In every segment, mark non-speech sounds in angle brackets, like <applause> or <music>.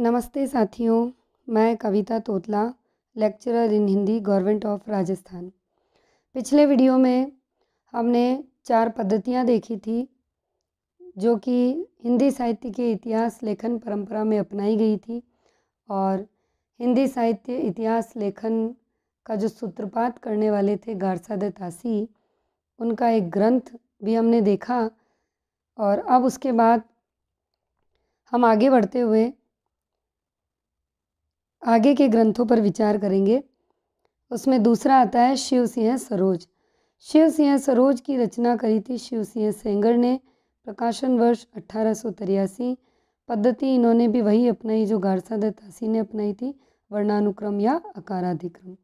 नमस्ते साथियों मैं Kavita Totla lecturer in Hindi government of Rajasthan पिछले वीडियो में हमने चार पद्धतियाँ देखी थी जो कि हिंदी साहित्य के इतिहास लेखन परंपरा में अपनाई गई थी और हिंदी साहित्य इतिहास लेखन का जो सूत्रपात करने वाले थे गारसा दत्तासी उनका एक ग्रंथ भी हमने देखा और अब उसके बाद हम आगे बढ़ते हुए आगे के ग्रंथों पर विचार करेंगे उसमें दूसरा आता है शिव सिंह सरोज शिव सिंह सरोज की रचना करी थी शिव सिंह सेंगर ने प्रकाशन वर्ष अट्ठारह पद्धति इन्होंने भी वही अपनाई जो गारसा दत्तासी ने अपनाई थी वर्णानुक्रम या अकाराधिक्रम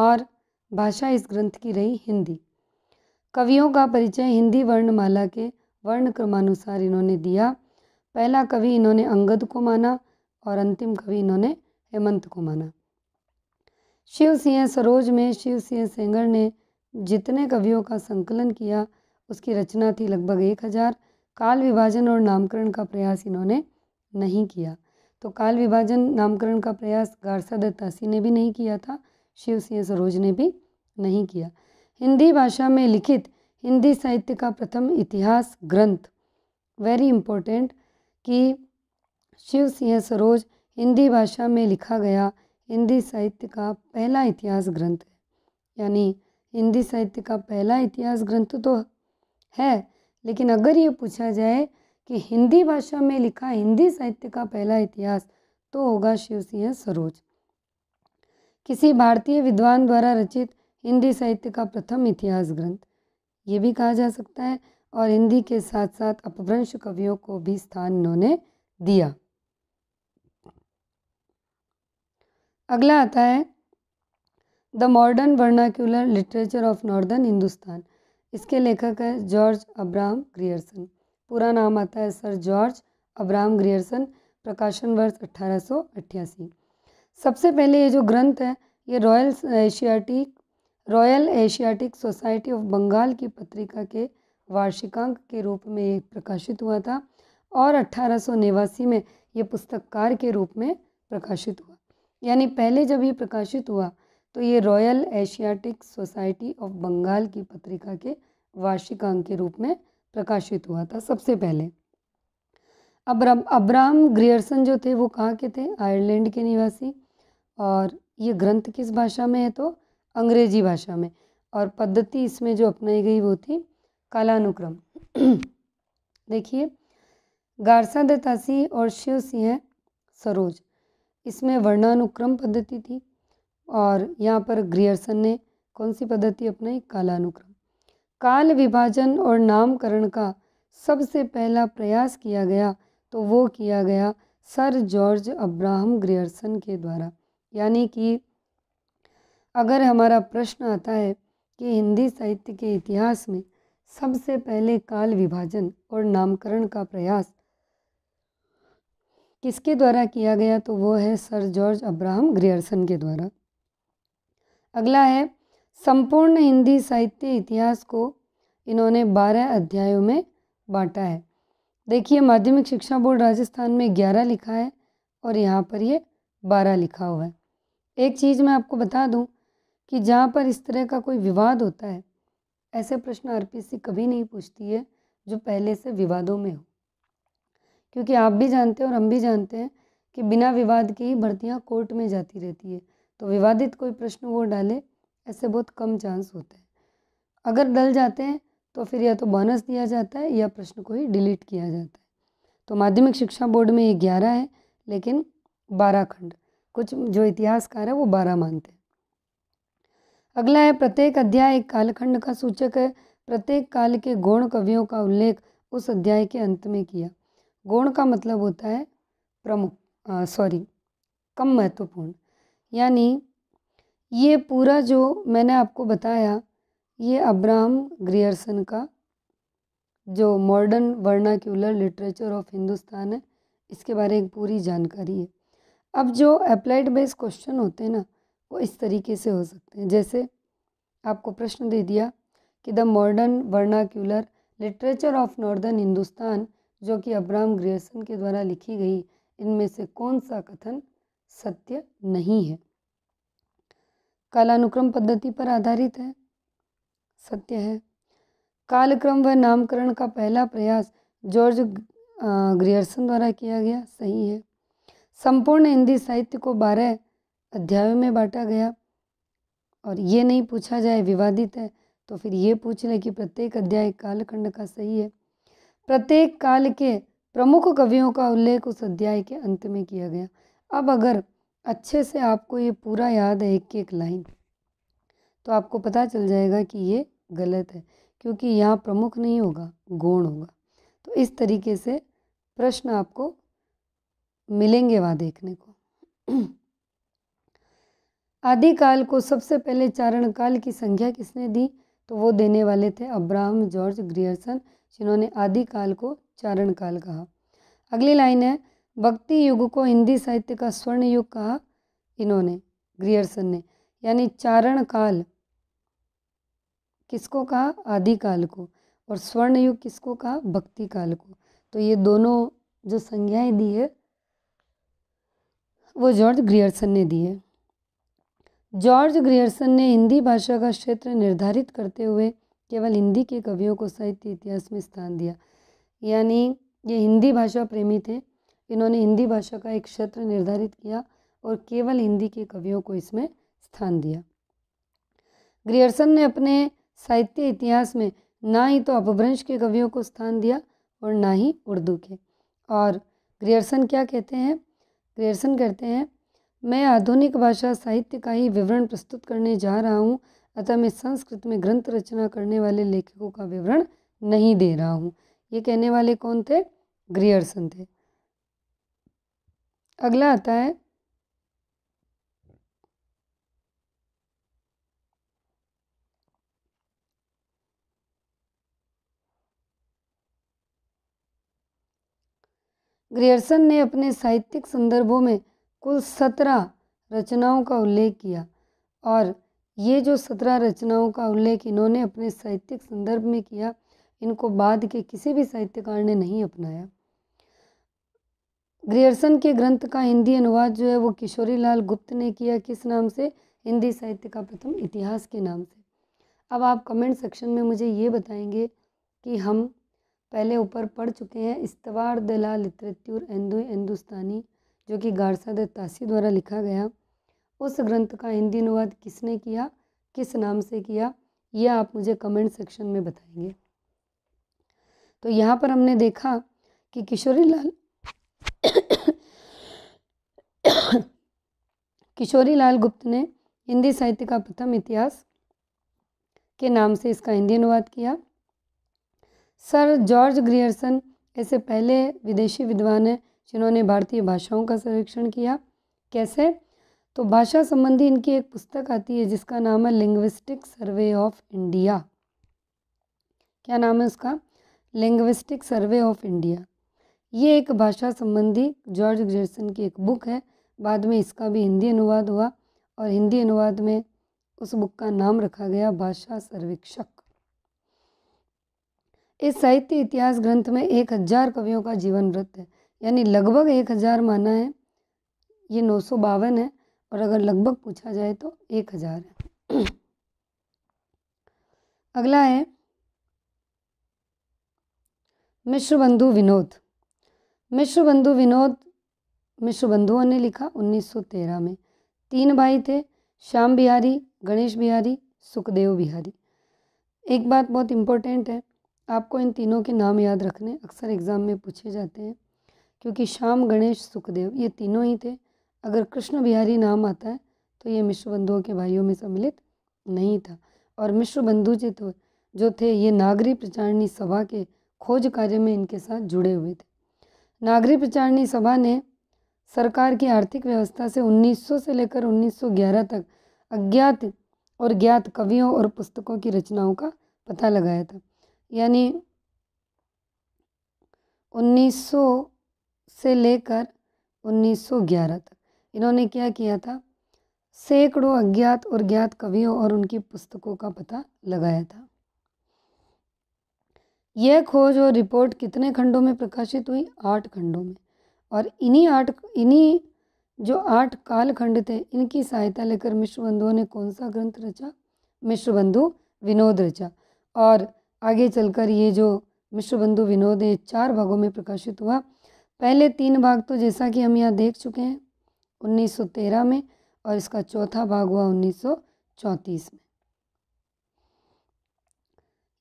और भाषा इस ग्रंथ की रही हिंदी कवियों का परिचय हिंदी वर्णमाला के वर्ण क्रमानुसार इन्होंने दिया पहला कवि इन्होंने अंगद को माना और अंतिम कवि इन्होंने हेमंत को माना शिव सिंह सरोज में शिव सिंह सेंगर ने जितने कवियों का संकलन किया उसकी रचना थी लगभग एक हजार काल विभाजन और नामकरण का प्रयास इन्होंने नहीं किया तो काल विभाजन नामकरण का प्रयास गारसा दत्तासी ने भी नहीं किया था शिव सिंह सरोज ने भी नहीं किया हिंदी भाषा में लिखित हिंदी साहित्य का प्रथम इतिहास ग्रंथ वेरी इम्पोर्टेंट कि शिव सिंह सरोज हिंदी भाषा में लिखा गया हिंदी साहित्य का पहला इतिहास ग्रंथ है यानी हिंदी साहित्य का पहला इतिहास ग्रंथ तो है लेकिन अगर ये पूछा जाए कि हिंदी भाषा में लिखा हिंदी साहित्य का पहला इतिहास तो होगा शिव सिंह सरोज किसी भारतीय विद्वान द्वारा रचित हिंदी साहित्य का प्रथम इतिहास ग्रंथ ये भी कहा जा सकता है और हिंदी के साथ साथ अपभ्रंश कवियों को भी स्थान उन्होंने दिया अगला आता है The Modern Vernacular Literature of Northern Hindustan इसके लेखक है जॉर्ज अब्राहम ग्रियर्सन पूरा नाम आता है सर जॉर्ज अब्राहम ग्रियर्सन प्रकाशन वर्ष अट्ठारह सबसे पहले ये जो ग्रंथ है ये Royal Asiatic Royal Asiatic Society of Bengal की पत्रिका के वार्षिकांक के रूप में ये प्रकाशित हुआ था और अट्ठारह में ये पुस्तककार के रूप में प्रकाशित हुआ यानी पहले जब ये प्रकाशित हुआ तो ये Royal Asiatic Society of Bengal की पत्रिका के वार्षिक अंक के रूप में प्रकाशित हुआ था सबसे पहले अब्राम अब्राम ग्रियर्सन जो थे वो कहाँ के थे आयरलैंड के निवासी और ये ग्रंथ किस भाषा में है तो अंग्रेजी भाषा में और पद्धति इसमें जो अपनाई गई वो थी कालानुक्रम <clears throat> देखिए गारसा दतासी और शिव सिंह सरोज इसमें वर्णानुक्रम पद्धति थी और यहाँ पर ग्रियर्सन ने कौन सी पद्धति अपनाई कालानुक्रम काल विभाजन और नामकरण का सबसे पहला प्रयास किया गया तो वो किया गया सर जॉर्ज अब्राहम ग्रियर्सन के द्वारा यानी कि अगर हमारा प्रश्न आता है कि हिंदी साहित्य के इतिहास में सबसे पहले काल विभाजन और नामकरण का प्रयास किसके द्वारा किया गया तो वो है सर जॉर्ज अब्राहम ग्रियर्सन के द्वारा अगला है संपूर्ण हिंदी साहित्य इतिहास को इन्होंने बारह अध्यायों में बांटा है देखिए माध्यमिक शिक्षा बोर्ड राजस्थान में ग्यारह लिखा है और यहाँ पर ये बारह लिखा हुआ है एक चीज़ मैं आपको बता दूँ कि जहाँ पर इस तरह का कोई विवाद होता है ऐसे प्रश्न आर कभी नहीं पूछती है जो पहले से विवादों में हो क्योंकि आप भी जानते हैं और हम भी जानते हैं कि बिना विवाद के ही भर्तियाँ कोर्ट में जाती रहती है तो विवादित कोई प्रश्न वो डाले ऐसे बहुत कम चांस होते हैं अगर डल जाते हैं तो फिर या तो बोनस दिया जाता है या प्रश्न को ही डिलीट किया जाता है तो माध्यमिक शिक्षा बोर्ड में ये ग्यारह है लेकिन बारह खंड कुछ जो इतिहासकार है वो बारह मानते हैं अगला है प्रत्येक अध्याय एक कालखंड का सूचक है प्रत्येक काल के गौण कवियों का उल्लेख उस अध्याय के अंत में किया गौण का मतलब होता है प्रमुख सॉरी कम महत्वपूर्ण यानी ये पूरा जो मैंने आपको बताया ये अब्राहम ग्रियर्सन का जो Modern Vernacular Literature of Hindustan है इसके बारे में पूरी जानकारी है अब जो अप्लाइड बेस्ड क्वेश्चन होते हैं ना वो इस तरीके से हो सकते हैं जैसे आपको प्रश्न दे दिया कि The Modern Vernacular Literature of Northern Hindustan जो कि अब्राहम ग्रियसन के द्वारा लिखी गई इनमें से कौन सा कथन सत्य नहीं है कालानुक्रम पद्धति पर आधारित है सत्य है कालक्रम व नामकरण का पहला प्रयास जॉर्ज ग्रियर्सन द्वारा किया गया सही है संपूर्ण हिंदी साहित्य को बारह अध्यायों में बांटा गया और ये नहीं पूछा जाए विवादित है तो फिर ये पूछ लें कि प्रत्येक अध्याय कालखंड का सही है प्रत्येक काल के प्रमुख कवियों का उल्लेख उस अध्याय के अंत में किया गया अब अगर अच्छे से आपको ये पूरा याद है एक एक लाइन तो आपको पता चल जाएगा कि ये गलत है क्योंकि यहाँ प्रमुख नहीं होगा गौण होगा तो इस तरीके से प्रश्न आपको मिलेंगे वहाँ देखने को आदिकाल को सबसे पहले चारण काल की संख्या किसने दी तो वो देने वाले थे अब्राहम जॉर्ज ग्रियर्सन जिन्होंने आदिकाल को चारण काल कहा अगली लाइन है भक्ति युग को हिंदी साहित्य का स्वर्ण युग कहा इन्होंने ग्रियर्सन ने यानी चारण काल किसको कहा आदिकाल को और स्वर्ण युग किसको कहा भक्ति काल को तो ये दोनों जो संज्ञाएं दी है वो जॉर्ज ग्रियर्सन ने दी है जॉर्ज ग्रियर्सन ने हिंदी भाषा का क्षेत्र निर्धारित करते हुए केवल हिंदी के कवियों को साहित्य इतिहास में स्थान दिया यानी ये हिंदी भाषा प्रेमी थे इन्होंने हिंदी भाषा का एक क्षेत्र निर्धारित किया और केवल हिंदी के कवियों को इसमें स्थान दिया ग्रियर्सन ने अपने साहित्य इतिहास में ना ही तो अपभ्रंश के कवियों को स्थान दिया और ना ही उर्दू के और ग्रियर्सन क्या कहते हैं ग्रियर्सन कहते हैं मैं आधुनिक भाषा साहित्य का ही विवरण प्रस्तुत करने जा रहा हूँ अतः मैं संस्कृत में ग्रंथ रचना करने वाले लेखकों का विवरण नहीं दे रहा हूँ ये कहने वाले कौन थे ग्रियर्सन थे अगला आता है ग्रियर्सन ने अपने साहित्यिक संदर्भों में कुल सत्रह रचनाओं का उल्लेख किया और ये जो सत्रह रचनाओं का उल्लेख इन्होंने अपने साहित्यिक संदर्भ में किया इनको बाद के किसी भी साहित्यकार ने नहीं अपनाया ग्रियर्सन के ग्रंथ का हिंदी अनुवाद जो है वो किशोरी लाल गुप्त ने किया किस नाम से हिंदी साहित्य का प्रथम इतिहास के नाम से अब आप कमेंट सेक्शन में मुझे ये बताएंगे कि हम पहले ऊपर पढ़ चुके हैं इस्तवार दलाल ला एंदु हिंदुस्तानी जो कि गारसा दत्तासी द्वारा लिखा गया उस ग्रंथ का हिंदी अनुवाद किसने किया किस नाम से किया यह आप मुझे कमेंट सेक्शन में बताएंगे तो यहाँ पर हमने देखा कि किशोरी लाल <coughs> किशोरी लाल गुप्त ने हिंदी साहित्य का प्रथम इतिहास के नाम से इसका हिंदी अनुवाद किया सर जॉर्ज ग्रियर्सन ऐसे पहले विदेशी विद्वान हैं जिन्होंने भारतीय भाषाओं का संरक्षण किया कैसे तो भाषा संबंधी इनकी एक पुस्तक आती है जिसका नाम है लिंग्विस्टिक सर्वे ऑफ इंडिया क्या नाम है उसका लिंग्विस्टिक सर्वे ऑफ इंडिया ये एक भाषा संबंधी जॉर्ज ग्रेसन की एक बुक है बाद में इसका भी हिंदी अनुवाद हुआ और हिंदी अनुवाद में उस बुक का नाम रखा गया भाषा सर्वेक्षक इस साहित्य इतिहास ग्रंथ में एक हजार कवियों का जीवन व्रत है यानी लगभग एक हजार माना है ये नौ सौ बावन है और अगर लगभग पूछा जाए तो एक हज़ार है <clears throat> अगला है मिश्र बंधु विनोद मिश्र बंधु विनोद मिश्र बंधुओं ने लिखा 1913 में तीन भाई थे श्याम बिहारी गणेश बिहारी सुखदेव बिहारी एक बात बहुत इम्पोर्टेंट है आपको इन तीनों के नाम याद रखने अक्सर एग्ज़ाम में पूछे जाते हैं क्योंकि श्याम गणेश सुखदेव ये तीनों ही थे अगर कृष्ण बिहारी नाम आता है तो ये मिश्र बंधुओं के भाइयों में सम्मिलित नहीं था और मिश्र बंधु जी तो जो थे ये नागरी प्रचारणी सभा के खोज कार्य में इनके साथ जुड़े हुए थे नागरी प्रचारणी सभा ने सरकार की आर्थिक व्यवस्था से 1900 से लेकर 1911 तक अज्ञात और ज्ञात कवियों और पुस्तकों की रचनाओं का पता लगाया था यानी 1900 से लेकर 1911 तक इन्होंने क्या किया था सैकड़ों अज्ञात और ज्ञात कवियों और उनकी पुस्तकों का पता लगाया था यह खोज और रिपोर्ट कितने खंडों में प्रकाशित हुई आठ खंडों में और इन्हीं आठ इन्हीं जो आठ कालखंड थे इनकी सहायता लेकर मिश्रबंधुओं ने कौन सा ग्रंथ रचा मिश्रबंधु विनोद रचा और आगे चलकर ये जो मिश्रबंधु विनोद है चार भागों में प्रकाशित हुआ पहले तीन भाग तो जैसा कि हम यहाँ देख चुके हैं 1913 में और इसका चौथा भाग हुआ 1934 में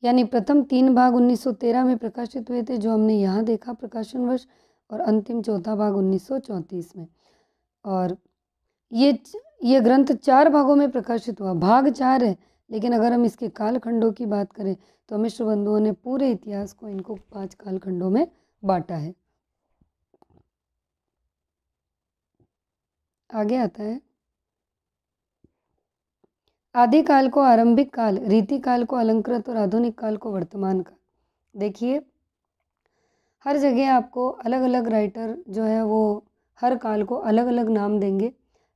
यानी प्रथम तीन भाग 1913 में प्रकाशित हुए थे जो हमने यहाँ देखा प्रकाशन वर्ष और अंतिम चौथा भाग 1934 में और ये ये ग्रंथ चार भागों में प्रकाशित हुआ भाग चार है लेकिन अगर हम इसके कालखंडों की बात करें तो मिश्र बंधुओं ने पूरे इतिहास को इनको पांच कालखंडों में बांटा है आगे आता है आदि काल को आरंभिक काल रीति काल को अलंकृत और आधुनिक काल को वर्तमान काल देखिए हर जगह आपको अलग अलग राइटर जो है वो हर काल को अलग अलग नाम देंगे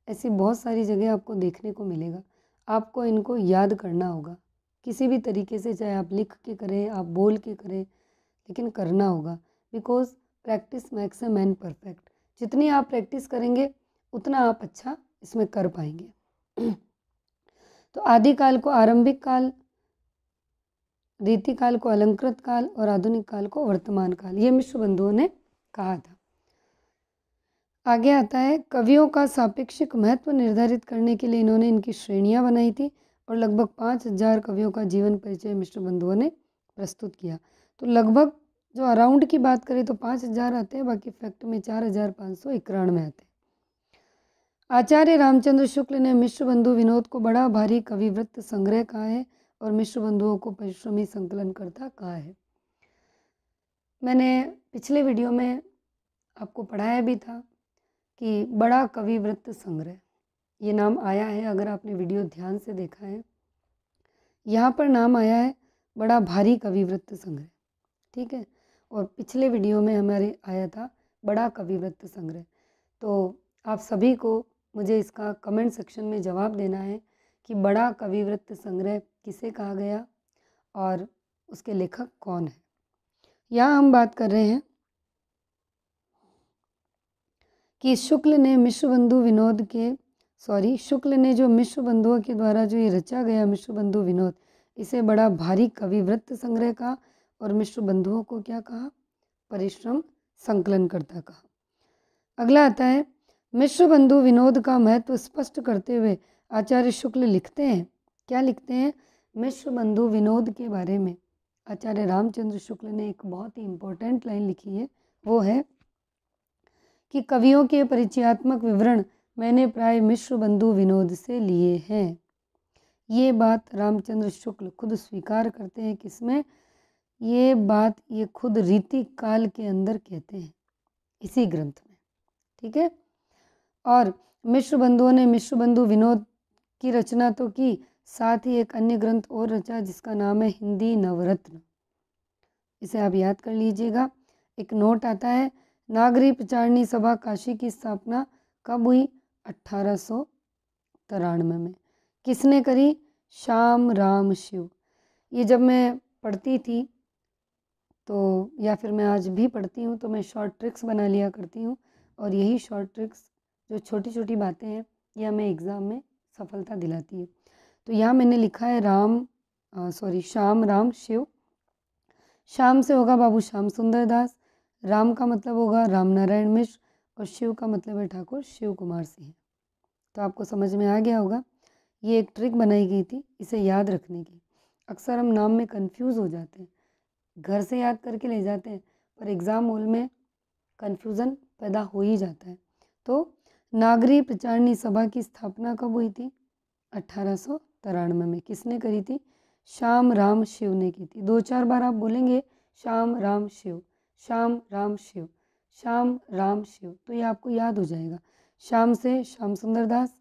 ऐसी बहुत सारी जगह आपको देखने को मिलेगा आपको इनको याद करना होगा किसी भी तरीके से चाहे आप लिख के करें आप बोल के करें लेकिन करना होगा because practice makes a man perfect जितनी आप प्रैक्टिस करेंगे उतना आप अच्छा इसमें कर पाएंगे तो आदिकाल को आरंभिक काल रीति काल को अलंकृत काल और आधुनिक काल को वर्तमान काल ये मिश्र बंधुओं ने कहा था आगे आता है कवियों का सापेक्षिक महत्व निर्धारित करने के लिए इन्होंने इनकी श्रेणियां बनाई थी और लगभग पाँच हजार कवियों का जीवन परिचय मिश्र बंधुओं ने प्रस्तुत किया तो लगभग जो अराउंड की बात करें तो पाँच हजार आते हैं बाकी फैक्ट में चार हजार पाँच सौ इक्यानवे आते हैं आचार्य रामचंद्र शुक्ल ने मिश्र बंधु विनोद को बड़ा भारी कविवृत्त संग्रह कहा है और मिश्र बंधुओं को परिश्रमी संकलन करता कहा है मैंने पिछले वीडियो में आपको पढ़ाया भी था कि बड़ा कविवृत्त संग्रह ये नाम आया है अगर आपने वीडियो ध्यान से देखा है यहाँ पर नाम आया है बड़ा भारी कविवृत्त संग्रह ठीक है और पिछले वीडियो में हमारे आया था बड़ा कविवृत्त संग्रह तो आप सभी को मुझे इसका कमेंट सेक्शन में जवाब देना है कि बड़ा कविवृत्त संग्रह किसे कहा गया और उसके लेखक कौन है यहाँ हम बात कर रहे हैं कि शुक्ल ने मिश्रबंधु विनोद के सॉरी शुक्ल ने जो मिश्रबंधुओं के द्वारा जो ये रचा गया मिश्रबंधु विनोद इसे बड़ा भारी कविवृत्त संग्रह कहा और मिश्रबंधुओं को क्या कहा परिश्रम संकलन करता कहा अगला आता है मिश्र बंधु विनोद का महत्व स्पष्ट करते हुए आचार्य शुक्ल लिखते हैं क्या लिखते हैं मिश्र बंधु विनोद के बारे में आचार्य रामचंद्र शुक्ल ने एक बहुत ही इम्पोर्टेंट लाइन लिखी है वो है कि कवियों के परिचयात्मक विवरण मैंने प्राय मिश्र बंधु विनोद से लिए हैं ये बात रामचंद्र शुक्ल खुद स्वीकार करते हैं किसमें ये बात ये खुद रीति काल के अंदर कहते हैं इसी ग्रंथ में ठीक है और मिश्र बंधुओं ने मिश्र बंधु विनोद की रचना तो की साथ ही एक अन्य ग्रंथ और रचा जिसका नाम है हिंदी नवरत्न इसे आप याद कर लीजिएगा एक नोट आता है नागरी प्रचारणी सभा काशी की स्थापना कब हुई अठारह सौ तिरानवे में किसने करी श्याम राम शिव ये जब मैं पढ़ती थी तो या फिर मैं आज भी पढ़ती हूँ तो मैं शॉर्ट ट्रिक्स बना लिया करती हूँ और यही शॉर्ट ट्रिक्स जो छोटी छोटी बातें हैं ये हमें एग्ज़ाम में सफलता दिलाती है तो यहाँ मैंने लिखा है राम सॉरी श्याम राम शिव श्याम से होगा बाबू श्याम सुंदर दास राम का मतलब होगा राम नारायण मिश्र और शिव का मतलब है ठाकुर शिव कुमार सिंह तो आपको समझ में आ गया होगा ये एक ट्रिक बनाई गई थी इसे याद रखने की अक्सर हम नाम में कंफ्यूज हो जाते हैं घर से याद करके ले जाते हैं पर एग्ज़ाम हॉल में कंफ्यूजन पैदा हो ही जाता है तो नागरी प्रचारणी सभा की स्थापना कब हुई थी अठारह में किसने करी थी श्याम राम शिव ने की थी दो चार बार आप बोलेंगे श्याम राम शिव श्याम राम शिव श्याम राम शिव तो ये आपको याद हो जाएगा श्याम से श्याम सुंदर दास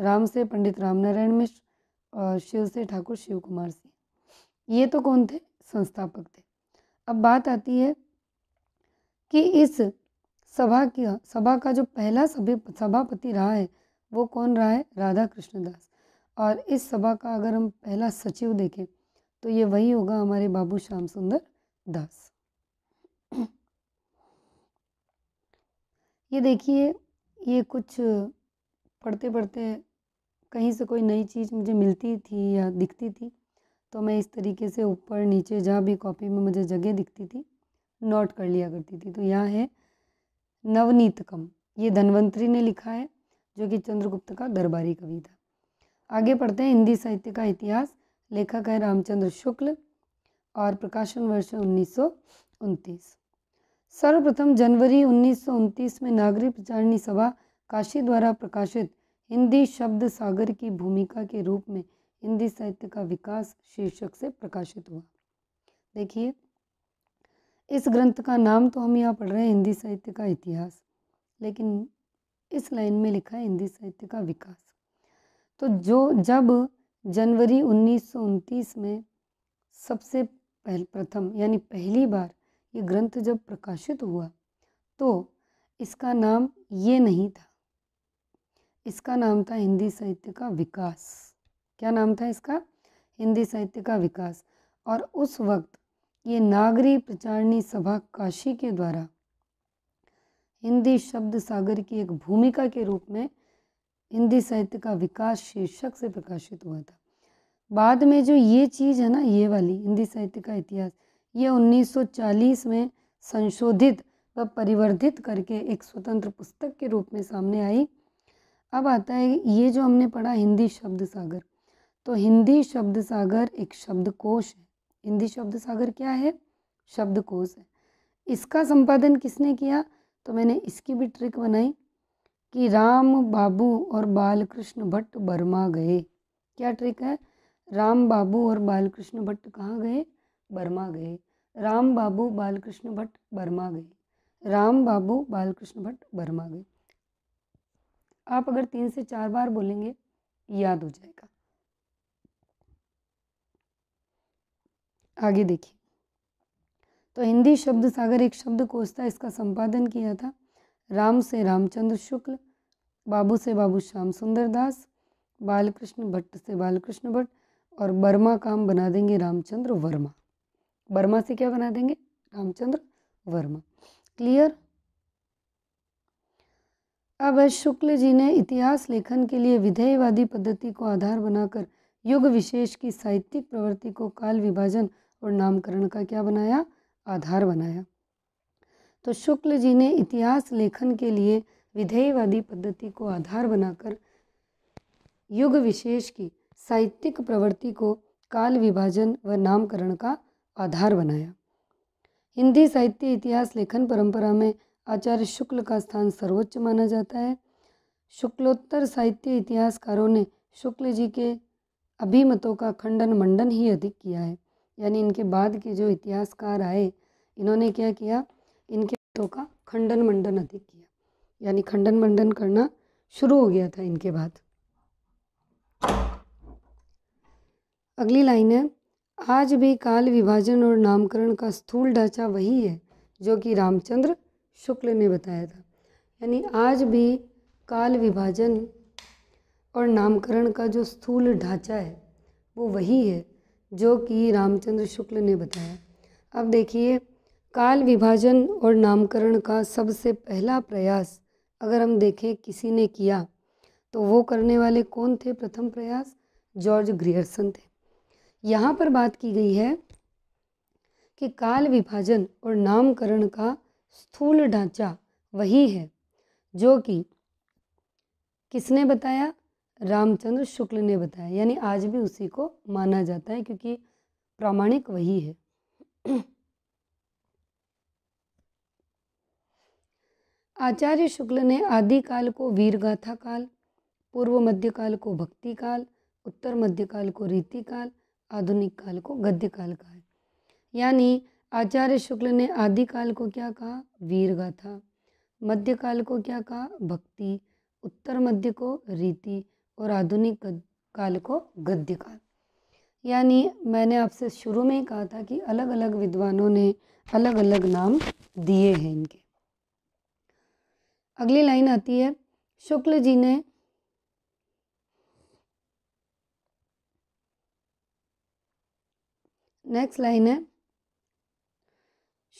राम से पंडित रामनारायण मिश्र और शिव से ठाकुर शिव कुमार सिंह ये तो कौन थे संस्थापक थे अब बात आती है कि इस सभा की सभा का जो पहला सभी सभापति रहा है वो कौन रहा है राधा कृष्ण दास और इस सभा का अगर हम पहला सचिव देखें तो ये वही होगा हमारे बाबू श्याम सुंदर दास ये देखिए ये कुछ पढ़ते पढ़ते कहीं से कोई नई चीज़ मुझे मिलती थी या दिखती थी तो मैं इस तरीके से ऊपर नीचे जहाँ भी कॉपी में मुझे जगह दिखती थी नोट कर लिया करती थी तो यहाँ है नवनीतकम ये धनवंतरी ने लिखा है जो कि चंद्रगुप्त का दरबारी कवि था आगे पढ़ते हैं हिंदी साहित्य का इतिहास लेखक है रामचंद्र शुक्ल और प्रकाशन वर्ष उन्नीस सर्वप्रथम जनवरी उन्नीस में नागरी प्रचारणी सभा काशी द्वारा प्रकाशित हिंदी शब्द सागर की भूमिका के रूप में हिंदी साहित्य का विकास शीर्षक से प्रकाशित हुआ देखिए इस ग्रंथ का नाम तो हम यहाँ पढ़ रहे हैं हिंदी साहित्य का इतिहास लेकिन इस लाइन में लिखा है हिंदी साहित्य का विकास तो जो जब जनवरी उन्नीस में सबसे पहल प्रथम यानी पहली बार ये ग्रंथ जब प्रकाशित हुआ तो इसका नाम ये नहीं था इसका नाम था हिंदी साहित्य का विकास क्या नाम था इसका हिंदी साहित्य का विकास और उस वक्त ये नागरी प्रचारणी सभा काशी के द्वारा हिंदी शब्द सागर की एक भूमिका के रूप में हिंदी साहित्य का विकास शीर्षक से प्रकाशित हुआ था बाद में जो ये चीज़ है ना ये वाली हिंदी साहित्य का इतिहास ये 1940 में संशोधित व परिवर्धित करके एक स्वतंत्र पुस्तक के रूप में सामने आई अब आता है ये जो हमने पढ़ा हिंदी शब्द सागर तो हिंदी शब्द सागर एक शब्दकोश है हिंदी शब्द सागर क्या है शब्दकोश है इसका संपादन किसने किया तो मैंने इसकी भी ट्रिक बनाई कि राम बाबू और बालकृष्ण भट्ट बर्मा गए क्या ट्रिक है राम बाबू और बालकृष्ण भट्ट कहाँ गए बर्मा गए राम बाबू बालकृष्ण भट्ट बर्मा गए राम बाबू बालकृष्ण भट्ट बर्मा गए आप अगर तीन से चार बार बोलेंगे याद हो जाएगा आगे देखिए तो हिंदी शब्द सागर एक शब्द कोश था इसका संपादन किया था राम से रामचंद्र शुक्ल बाबू से बाबू श्याम सुंदर दास बालकृष्ण भट्ट से बालकृष्ण भट्ट और बर्मा काम बना देंगे रामचंद्र वर्मा बर्मा से क्या बना देंगे रामचंद्र वर्मा क्लियर अब शुक्ल जी ने इतिहास लेखन के लिए विधेयवादी पद्धति को आधार बनाकर युग विशेष की साहित्यिक प्रवृत्ति को काल विभाजन और नामकरण का क्या बनाया आधार बनाया तो शुक्ल जी ने इतिहास लेखन के लिए विधेयवादी पद्धति को आधार बनाकर युग विशेष की साहित्यिक प्रवृत्ति को काल विभाजन व नामकरण का आधार बनाया हिंदी साहित्य इतिहास लेखन परंपरा में आचार्य शुक्ल का स्थान सर्वोच्च माना जाता है शुक्लोत्तर साहित्य इतिहासकारों ने शुक्ल जी के अभिमतों का खंडन मंडन ही अधिक किया है यानी इनके बाद के जो इतिहासकार आए इन्होंने क्या किया इनके बातों का खंडन मंडन अधिक किया यानी खंडन मंडन करना शुरू हो गया था इनके बाद अगली लाइन है आज भी काल विभाजन और नामकरण का स्थूल ढांचा वही है जो कि रामचंद्र शुक्ल ने बताया था यानी आज भी काल विभाजन और नामकरण का जो स्थूल ढांचा है वो वही है जो कि रामचंद्र शुक्ल ने बताया अब देखिए काल विभाजन और नामकरण का सबसे पहला प्रयास अगर हम देखें किसी ने किया तो वो करने वाले कौन थे प्रथम प्रयास जॉर्ज ग्रियर्सन थे यहाँ पर बात की गई है कि काल विभाजन और नामकरण का स्थूल ढांचा वही है जो कि किसने बताया रामचंद्र शुक्ल ने बताया यानी आज भी उसी को माना जाता है क्योंकि प्रामाणिक वही है आचार्य शुक्ल ने आदि काल को वीरगाथा काल पूर्व मध्यकाल को भक्ति काल उत्तर मध्यकाल को रीति काल आधुनिक काल को गद्य काल कहा यानी आचार्य शुक्ल ने आदि काल को क्या कहा वीरगाथा मध्यकाल को क्या कहा भक्ति उत्तर मध्य को रीति और आधुनिक काल को गद्य काल यानी मैंने आपसे शुरू में ही कहा था कि अलग अलग विद्वानों ने अलग अलग नाम दिए हैं इनके अगली लाइन आती है शुक्ल जी ने नेक्स्ट लाइन है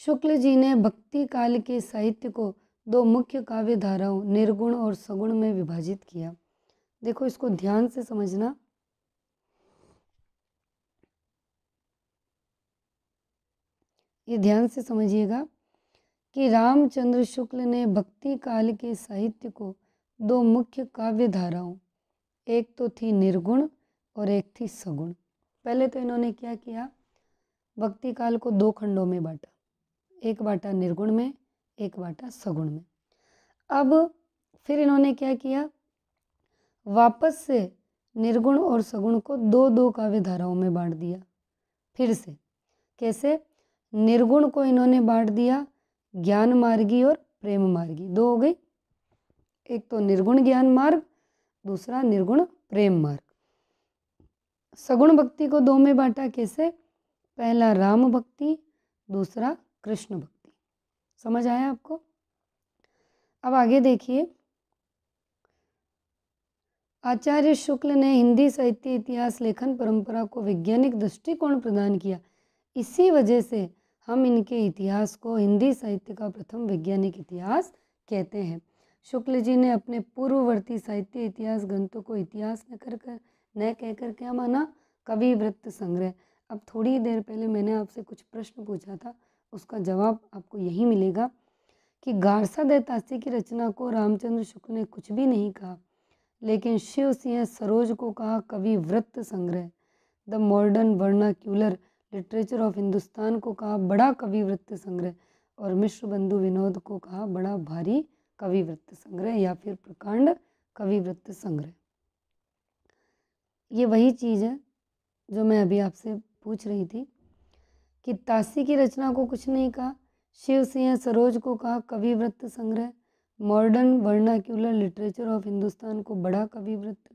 शुक्ल जी ने भक्ति काल के साहित्य को दो मुख्य काव्य धाराओं निर्गुण और सगुण में विभाजित किया देखो इसको ध्यान से समझना ये ध्यान से समझिएगा कि रामचंद्र शुक्ल ने भक्ति काल के साहित्य को दो मुख्य काव्य धाराओं एक तो थी निर्गुण और एक थी सगुण पहले तो इन्होंने क्या किया भक्ति काल को दो खंडों में बांटा एक बांटा निर्गुण में एक बांटा सगुण में अब फिर इन्होंने क्या किया वापस से निर्गुण और सगुण को दो दो काव्य धाराओं में बांट दिया फिर से कैसे निर्गुण को इन्होंने बांट दिया ज्ञान मार्गी और प्रेम मार्गी दो हो गई एक तो निर्गुण ज्ञान मार्ग दूसरा निर्गुण प्रेम मार्ग सगुण भक्ति को दो में बांटा कैसे पहला राम भक्ति दूसरा कृष्ण भक्ति समझ आया आपको अब आगे देखिए आचार्य शुक्ल ने हिंदी साहित्य इतिहास लेखन परंपरा को वैज्ञानिक दृष्टिकोण प्रदान किया इसी वजह से हम इनके इतिहास को हिंदी साहित्य का प्रथम वैज्ञानिक इतिहास कहते हैं शुक्ल जी ने अपने पूर्ववर्ती साहित्य इतिहास ग्रंथों को इतिहास न कर कर न कहकर क्या माना कवि वृत्त संग्रह अब थोड़ी देर पहले मैंने आपसे कुछ प्रश्न पूछा था उसका जवाब आपको यही मिलेगा कि गारसा दैतासी की रचना को रामचंद्र शुक्ल ने कुछ भी नहीं कहा लेकिन शिव सिंह सरोज को कहा कवि वृत्त संग्रह The Modern Vernacular Literature of Hindustan को कहा बड़ा कवि वृत्त संग्रह और मिश्र बंधु विनोद को कहा बड़ा भारी कवि वृत्त संग्रह या फिर प्रकांड कवि वृत्त संग्रह ये वही चीज़ है जो मैं अभी आपसे पूछ रही थी कि तासी की रचना को कुछ नहीं कहा शिव सिंह सरोज को कहा कवि वृत्त संग्रह Modern Vernacular Literature of Hindustan को बड़ा कवि वृत्त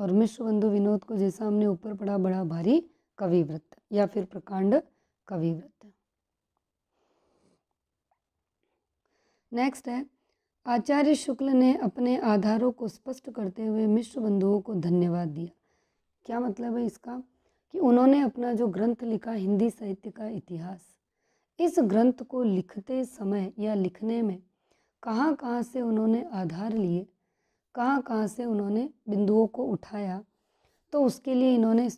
और मिश्र बंधु विनोद को जैसा हमने ऊपर पढ़ा बड़ा भारी कवि वृत्त या फिर प्रकांड कवि वृत्त नेक्स्ट है आचार्य शुक्ल ने अपने आधारों को स्पष्ट करते हुए मिश्र बंधुओं को धन्यवाद दिया क्या मतलब है इसका कि उन्होंने अपना जो ग्रंथ लिखा हिंदी साहित्य का इतिहास इस ग्रंथ को लिखते समय या लिखने में कहाँ कहाँ से उन्होंने आधार लिए कहाँ कहाँ से उन्होंने बिंदुओं को उठाया तो उसके लिए इन्होंने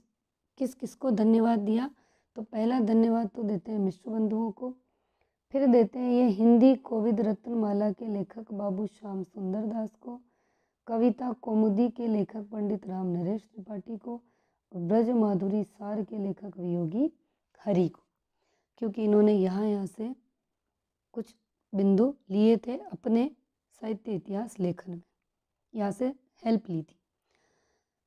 किस किस को धन्यवाद दिया तो पहला धन्यवाद तो देते हैं मिश्र बंधुओं को फिर देते हैं ये हिंदी कोविद रत्नमाला के लेखक बाबू श्याम सुंदर दास को कविता कोमुदी के लेखक पंडित राम नरेश त्रिपाठी को ब्रज माधुरी सार के लेखक वियोगी हरि को क्योंकि इन्होंने यहाँ यहाँ से कुछ बिंदु लिए थे अपने साहित्य इतिहास लेखन में यहाँ से हेल्प ली थी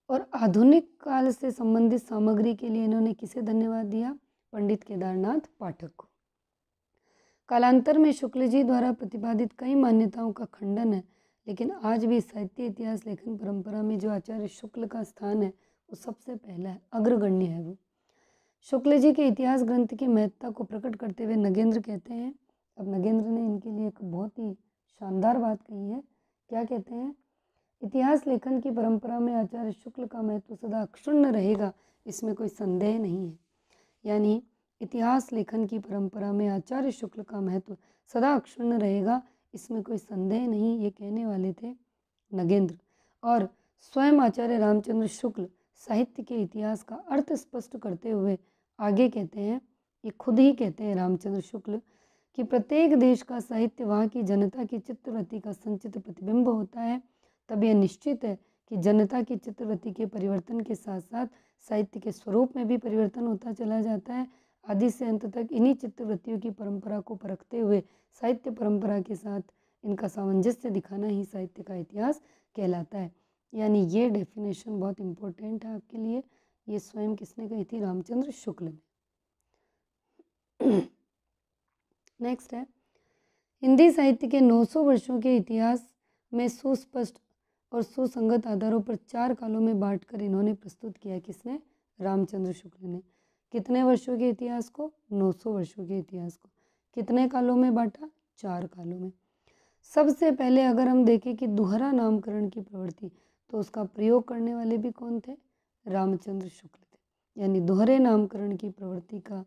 और आधुनिक काल से संबंधित सामग्री के लिए इन्होंने किसे धन्यवाद दिया पंडित केदारनाथ पाठक को कालांतर में शुक्ल जी द्वारा प्रतिपादित कई मान्यताओं का खंडन है लेकिन आज भी साहित्य इतिहास लेखन परंपरा में जो आचार्य शुक्ल का स्थान है वो सबसे पहला है अग्रगण्य है वो शुक्ल जी के इतिहास ग्रंथ की महत्ता को प्रकट करते हुए नगेंद्र कहते हैं अब नगेंद्र ने इनके लिए एक बहुत ही शानदार बात कही है क्या कहते हैं इतिहास लेखन की परंपरा में आचार्य शुक्ल का महत्व सदा अक्षुण्ण रहेगा इसमें कोई संदेह नहीं है यानी इतिहास लेखन की परंपरा में आचार्य शुक्ल का महत्व सदा अक्षुण्ण रहेगा इसमें कोई संदेह नहीं ये कहने वाले थे नगेंद्र और स्वयं आचार्य रामचंद्र शुक्ल साहित्य के इतिहास का अर्थ स्पष्ट करते हुए आगे कहते हैं ये खुद ही कहते हैं रामचंद्र शुक्ल कि प्रत्येक देश का साहित्य वहाँ की जनता की चित्रवृत्ति का संचित प्रतिबिंब होता है तब यह निश्चित है कि जनता की चित्रवृत्ति के परिवर्तन के साथ साथ साहित्य के स्वरूप में भी परिवर्तन होता चला जाता है आदि से अंत तक इन्हीं चित्रवृत्तियों की परंपरा को परखते हुए साहित्य परंपरा के साथ इनका सामंजस्य दिखाना ही साहित्य का इतिहास कहलाता है यानी ये डेफिनेशन बहुत इम्पोर्टेंट है आपके लिए ये स्वयं किसने कही थी रामचंद्र शुक्ल ने नेक्स्ट है हिंदी साहित्य के 900 वर्षों के इतिहास में सुस्पष्ट और सुसंगत आधारों पर चार कालों में बांटकर इन्होंने प्रस्तुत किया किसने रामचंद्र शुक्ल ने कितने वर्षों के इतिहास को 900 वर्षों के इतिहास को कितने कालों में बांटा चार कालों में सबसे पहले अगर हम देखें कि दोहरा नामकरण की प्रवृत्ति तो उसका प्रयोग करने वाले भी कौन थे रामचंद्र शुक्ल थे यानी दोहरे नामकरण की प्रवृत्ति का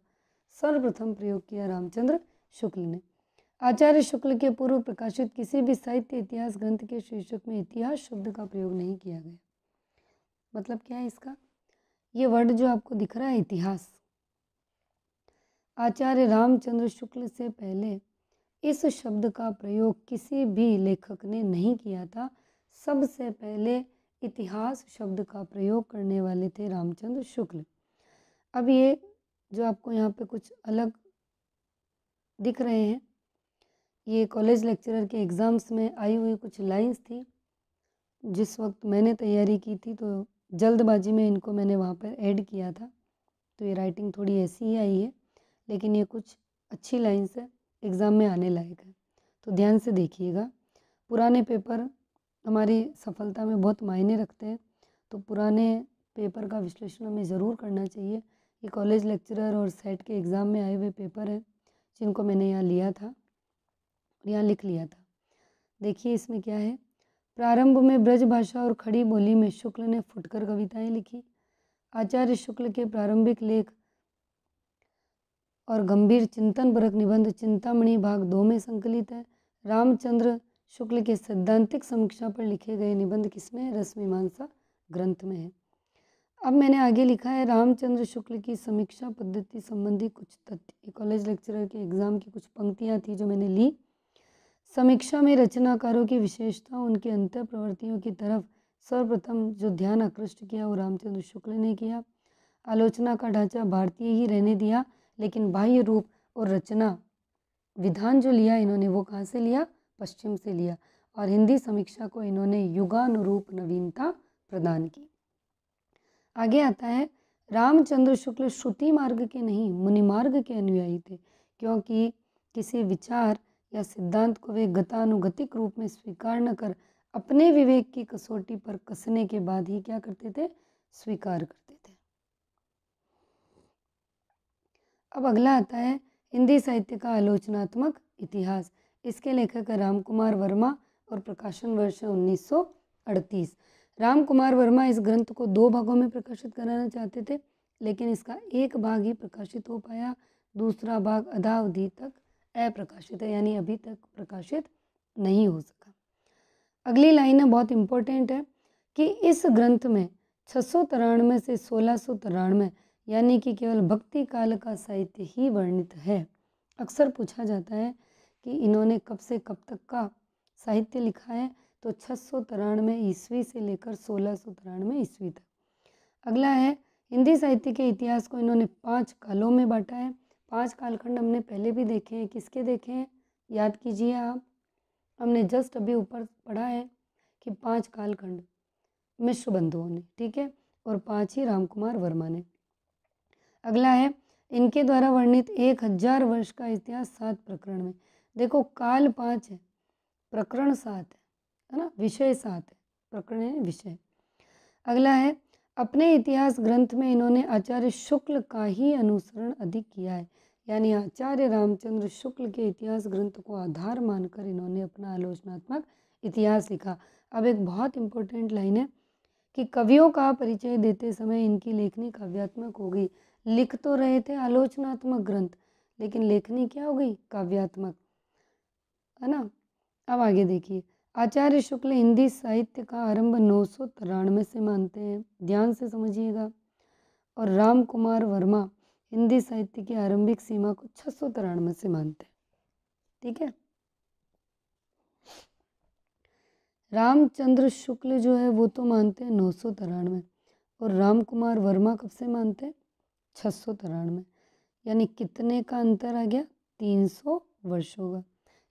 सर्वप्रथम प्रयोग किया रामचंद्र शुक्ल ने आचार्य शुक्ल के पूर्व प्रकाशित किसी भी साहित्य इतिहास ग्रंथ के शीर्षक में इतिहास शब्द का प्रयोग नहीं किया गया मतलब क्या है इसका ये वर्ड जो आपको दिख रहा है इतिहास आचार्य रामचंद्र शुक्ल से पहले इस शब्द का प्रयोग किसी भी लेखक ने नहीं किया था सबसे पहले इतिहास शब्द का प्रयोग करने वाले थे रामचंद्र शुक्ल अब ये जो आपको यहाँ पे कुछ अलग दिख रहे हैं ये कॉलेज लेक्चरर के एग्ज़ाम्स में आई हुई कुछ लाइंस थी जिस वक्त मैंने तैयारी की थी तो जल्दबाजी में इनको मैंने वहाँ पर ऐड किया था तो ये राइटिंग थोड़ी ऐसी ही आई है लेकिन ये कुछ अच्छी लाइंस है एग्ज़ाम में आने लायक है तो ध्यान से देखिएगा पुराने पेपर हमारी सफलता में बहुत मायने रखते हैं तो पुराने पेपर का विश्लेषण हमें ज़रूर करना चाहिए ये कॉलेज लेक्चरर और सेट के एग्ज़ाम में आए हुए पेपर हैं जिनको मैंने यहाँ लिया था यहाँ लिख लिया था देखिए इसमें क्या है प्रारंभ में ब्रज भाषा और खड़ी बोली में शुक्ल ने फुटकर कविताएं लिखी आचार्य शुक्ल के प्रारंभिक लेख और गंभीर चिंतन परक निबंध चिंतामणि भाग दो में संकलित है रामचंद्र शुक्ल के सिद्धांतिक समीक्षा पर लिखे गए निबंध किसमें है रस ग्रंथ में है अब मैंने आगे लिखा है रामचंद्र शुक्ल की समीक्षा पद्धति संबंधी कुछ तथ्य कॉलेज लेक्चरर के एग्ज़ाम की कुछ पंक्तियाँ थी जो मैंने ली समीक्षा में रचनाकारों की विशेषता उनके अंत प्रवृत्तियों की तरफ सर्वप्रथम जो ध्यान आकृष्ट किया वो रामचंद्र शुक्ल ने किया आलोचना का ढांचा भारतीय ही रहने दिया लेकिन बाह्य रूप और रचना विधान जो लिया इन्होंने वो कहाँ से लिया पश्चिम से लिया और हिंदी समीक्षा को इन्होंने युगानुरूप नवीनता प्रदान की आगे आता है रामचंद्र शुक्ल श्रुति मार्ग के नहीं मुनि मार्ग के अनुयायी थे क्योंकि किसी विचार या सिद्धांत को वे गतानुगतिक रूप में स्वीकार न कर अपने विवेक की कसौटी पर कसने के बाद ही क्या करते थे स्वीकार करते थे अब अगला आता है हिंदी साहित्य का आलोचनात्मक इतिहास इसके लेखक राम वर्मा और प्रकाशन वर्ष 1938 राम कुमार वर्मा इस ग्रंथ को दो भागों में प्रकाशित कराना चाहते थे लेकिन इसका एक भाग ही प्रकाशित हो पाया दूसरा भाग अधावधि तक अप्रकाशित है यानी अभी तक प्रकाशित नहीं हो सका अगली लाइन है बहुत इम्पोर्टेंट है कि इस ग्रंथ में छः सौ तिरानवे से सोलह सौ तिरानवे यानी कि केवल भक्ति काल का साहित्य ही वर्णित है अक्सर पूछा जाता है कि इन्होंने कब से कब तक का साहित्य लिखा है तो छः सौ तिरानवे ईस्वी से लेकर सोलह सौ तिरानवे ईस्वी तक अगला है हिंदी साहित्य के इतिहास को इन्होंने पांच कालों में बांटा है पांच कालखंड हमने पहले भी देखे हैं किसके देखे हैं याद कीजिए आप हमने जस्ट अभी ऊपर पढ़ा है कि पांच कालखंड मिश्र बंधुओं ने ठीक है और पांच ही रामकुमार वर्मा ने अगला है इनके द्वारा वर्णित एक हजार वर्ष का इतिहास सात प्रकरण में देखो काल पाँच है प्रकरण सात है है ना विषय सात है प्रकरण है विषय अगला है अपने इतिहास ग्रंथ में इन्होंने आचार्य शुक्ल का ही अनुसरण अधिक किया है यानी आचार्य रामचंद्र शुक्ल के इतिहास ग्रंथ को आधार मानकर इन्होंने अपना आलोचनात्मक इतिहास लिखा अब एक बहुत इंपॉर्टेंट लाइन है कि कवियों का परिचय देते समय इनकी लेखनी काव्यात्मक होगी लिख तो रहे थे आलोचनात्मक ग्रंथ लेकिन लेखनी क्या हो गई काव्यात्मक है ना अब आगे देखिए आचार्य शुक्ल हिंदी साहित्य का आरंभ नौ सौ तिरानवे से मानते हैं ध्यान से समझिएगा और राम कुमार वर्मा हिंदी साहित्य की आरंभिक सीमा को छह सौ तिरानवे से मानते हैं ठीक है रामचंद्र शुक्ल जो है वो तो मानते हैं नौ सौ तिरानवे और राम कुमार वर्मा कब से मानते हैं छह सौ तिरानवे यानी कितने का अंतर आ गया तीन सौ वर्षों का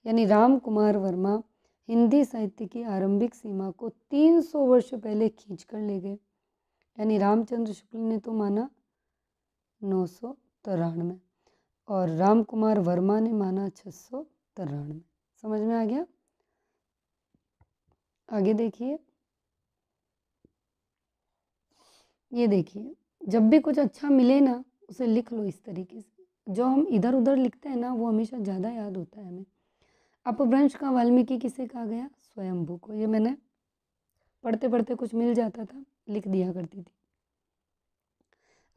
यानी राम कुमार वर्मा हिंदी साहित्य की आरंभिक सीमा को 300 वर्ष पहले खींच कर ले गए यानी रामचंद्र शुक्ल ने तो माना नौ सौ तिरानवे और राम कुमार वर्मा ने माना छः सौ तिरानवे समझ में आ गया आगे देखिए ये देखिए जब भी कुछ अच्छा मिले ना उसे लिख लो इस तरीके से जो हम इधर उधर लिखते हैं ना वो हमेशा ज़्यादा याद होता है हमें अपभ्रंश का वाल्मीकि किसे कहा गया स्वयंभू को ये मैंने पढ़ते पढ़ते कुछ मिल जाता था लिख दिया करती थी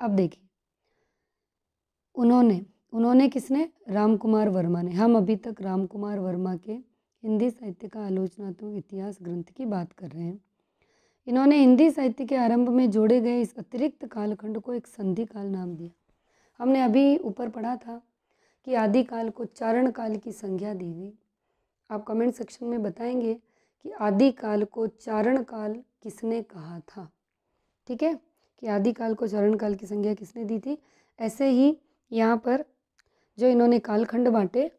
अब देखिए उन्होंने उन्होंने किसने राम कुमार वर्मा ने हम अभी तक राम कुमार वर्मा के हिंदी साहित्य का आलोचनात्मक इतिहास ग्रंथ की बात कर रहे हैं इन्होंने हिंदी साहित्य के आरंभ में जोड़े गए इस अतिरिक्त कालखंड को एक संधि काल नाम दिया हमने अभी ऊपर पढ़ा था कि आदि काल को चारण काल की संज्ञा दी गई आप कमेंट सेक्शन में बताएंगे कि आदिकाल को चारण काल किसने कहा था ठीक है कि आदिकाल को चारण काल की संज्ञा किसने दी थी ऐसे ही यहाँ पर जो इन्होंने कालखंड बांटे